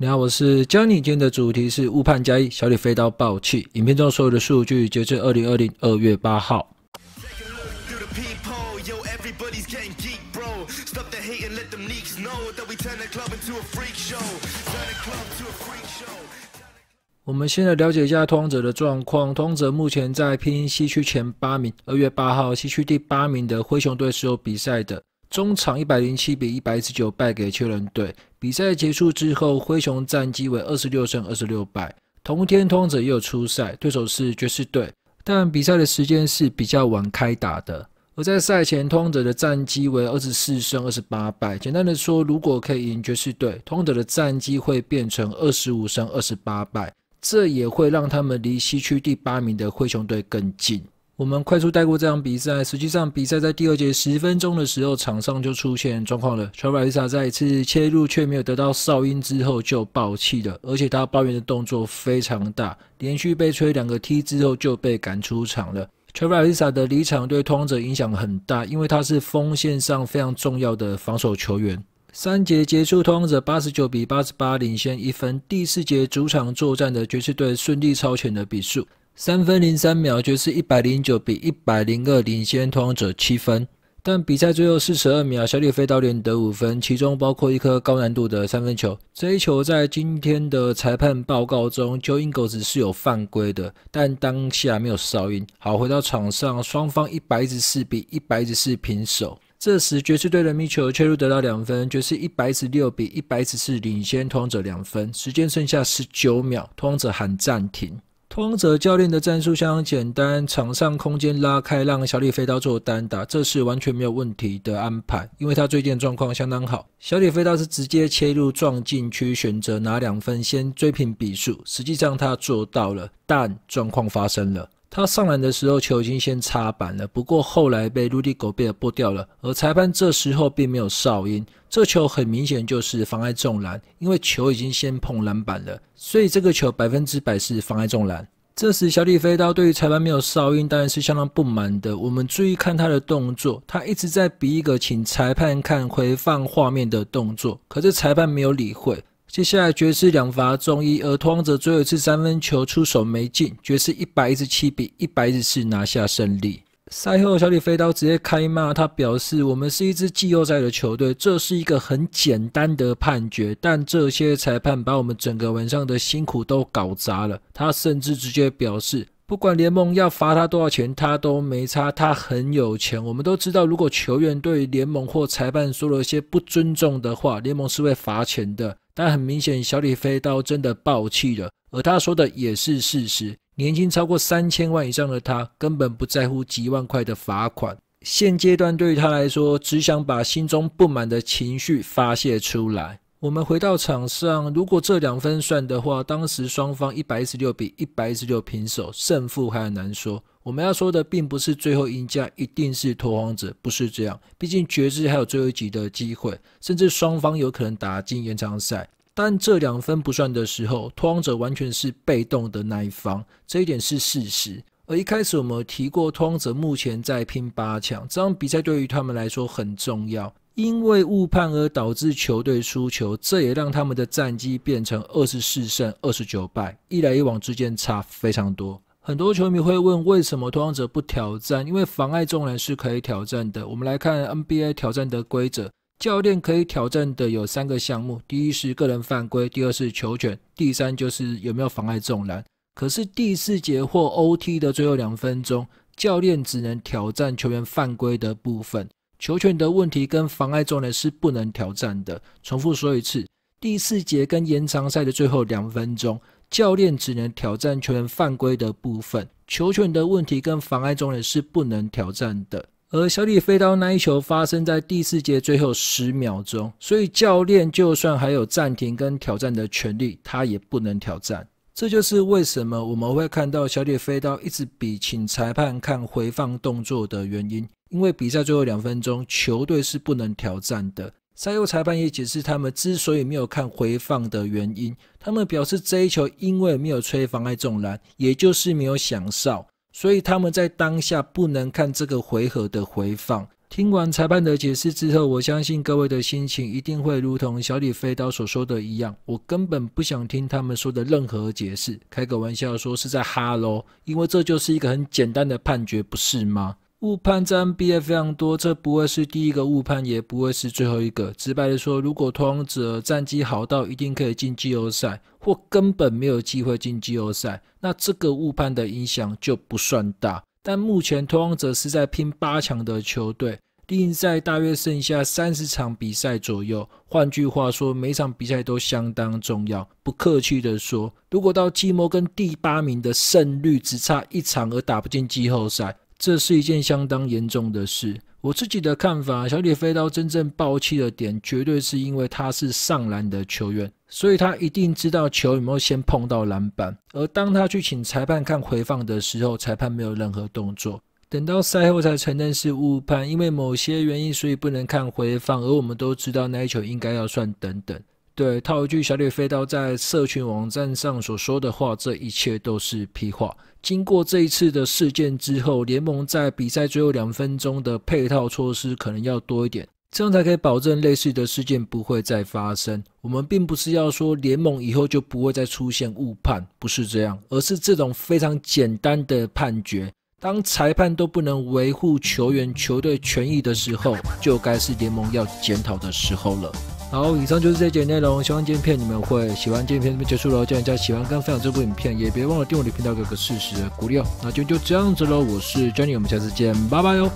你好，我是 Johnny。今天的主题是误判加一，小李飞刀爆气。影片中所有的数据截至二零二零二月八号。我们先来了解一下通泽的状况。通泽目前在拼西区前八名。二月八号，西区第八名的灰熊队是有比赛的。中场一百零七比一百一十九败给掘人队。比赛结束之后，灰熊战绩为二十六胜二十六败。同天，通者也有出赛，对手是爵士队，但比赛的时间是比较晚开打的。而在赛前，通者的战绩为二十四胜二十八败。简单的说，如果可以赢爵士队，通者的战绩会变成二十五胜二十八败，这也会让他们离西区第八名的灰熊队更近。我们快速带过这场比赛，实际上比赛在第二节十分钟的时候，场上就出现状况了。Travis 在一次切入却没有得到哨音之后就爆气了，而且他抱怨的动作非常大，连续被吹两个 T 之后就被赶出场了。Travis a 的离场对通往者影响很大，因为他是锋线上非常重要的防守球员。三节结束，通往者八十九比八十八领先一分。第四节主场作战的爵士队顺利超前的比数。三分零三秒，爵士一百零九比一百零二领先，通航者七分。但比赛最后四十二秒，小李飞刀连得五分，其中包括一颗高难度的三分球。这一球在今天的裁判报告中，Joins 是有犯规的，但当下没有哨音。好，回到场上，双方一百十四比一百十四平手。这时，爵士队的密球切入得到两分，爵士一百十六比一百十四领先，通航者两分。时间剩下十九秒，通航者喊暂停。通者教练的战术相当简单，场上空间拉开，让小李飞刀做单打，这是完全没有问题的安排，因为他最近状况相当好。小李飞刀是直接切入撞禁区，选择拿两分先追平比数，实际上他做到了，但状况发生了。他上篮的时候球已经先插板了，不过后来被 Rudy Gobert 拨掉了，而裁判这时候并没有哨音，这球很明显就是妨碍中篮，因为球已经先碰篮板了，所以这个球百分之百是妨碍中篮。这时小李飞刀对于裁判没有哨音当然是相当不满的，我们注意看他的动作，他一直在比一个请裁判看回放画面的动作，可是裁判没有理会。接下来，爵士两罚中一，而托邦者最后一次三分球出手没进，爵士一百一十七比一百一十拿下胜利。赛后，小李飞刀直接开骂，他表示：“我们是一支季后赛的球队，这是一个很简单的判决，但这些裁判把我们整个晚上的辛苦都搞砸了。”他甚至直接表示：“不管联盟要罚他多少钱，他都没差，他很有钱。”我们都知道，如果球员对联盟或裁判说了一些不尊重的话，联盟是会罚钱的。但很明显，小李飞刀真的爆气了，而他说的也是事实。年薪超过三千万以上的他，根本不在乎几万块的罚款。现阶段对于他来说，只想把心中不满的情绪发泄出来。我们回到场上，如果这两分算的话，当时双方一百一十六比一百一十六平手，胜负还很难说。我们要说的并不是最后赢家一定是拓荒者，不是这样。毕竟爵士还有最后一集的机会，甚至双方有可能打进延长赛。但这两分不算的时候，拓荒者完全是被动的那一方，这一点是事实。而一开始我们提过，拓荒者目前在拼八强，这场比赛对于他们来说很重要。因为误判而导致球队输球，这也让他们的战绩变成二十四胜二十九败，一来一往之间差非常多。很多球迷会问，为什么投邦者不挑战？因为妨碍众人是可以挑战的。我们来看 NBA 挑战的规则，教练可以挑战的有三个项目：第一是个人犯规，第二是球权，第三就是有没有妨碍众人。可是第四节或 OT 的最后两分钟，教练只能挑战球员犯规的部分。球权的问题跟妨碍重点是不能挑战的。重复说一次，第四节跟延长赛的最后两分钟，教练只能挑战球员犯规的部分。球权的问题跟妨碍重点是不能挑战的。而小李飞刀那一球发生在第四节最后十秒钟，所以教练就算还有暂停跟挑战的权利，他也不能挑战。这就是为什么我们会看到小李飞刀一直比，请裁判看回放动作的原因。因为比赛最后两分钟，球队是不能挑战的。赛后裁判也解释，他们之所以没有看回放的原因。他们表示，这一球因为没有吹妨碍重拦，也就是没有享受，所以他们在当下不能看这个回合的回放。听完裁判的解释之后，我相信各位的心情一定会如同小李飞刀所说的一样：，我根本不想听他们说的任何解释。开个玩笑说是在哈喽，因为这就是一个很简单的判决，不是吗？误判在 NBA 非常多，这不会是第一个误判，也不会是最后一个。直白的说，如果太阳者战绩好到一定可以进季后赛，或根本没有机会进季后赛，那这个误判的影响就不算大。但目前太阳者是在拼八强的球队，一赛大约剩下三十场比赛左右。换句话说，每场比赛都相当重要。不客气的说，如果到季末跟第八名的胜率只差一场而打不进季后赛，这是一件相当严重的事。我自己的看法，小李飞刀真正爆气的点，绝对是因为他是上篮的球员，所以他一定知道球有没有先碰到篮板。而当他去请裁判看回放的时候，裁判没有任何动作。等到赛后才承认是误判，因为某些原因，所以不能看回放。而我们都知道，那球应该要算等等。对套一句“小李飞刀”在社群网站上所说的话，这一切都是屁话。经过这一次的事件之后，联盟在比赛最后两分钟的配套措施可能要多一点，这样才可以保证类似的事件不会再发生。我们并不是要说联盟以后就不会再出现误判，不是这样，而是这种非常简单的判决，当裁判都不能维护球员、球队权益的时候，就该是联盟要检讨的时候了。好，以上就是这节内容。希望今天片你们会喜欢。今天片这边结束了，叫大家喜欢跟分享这部影片，也别忘了订阅我的频道，给个四十鼓励哦。那就就这样子喽，我是 j e n n y 我们下次见，拜拜哟。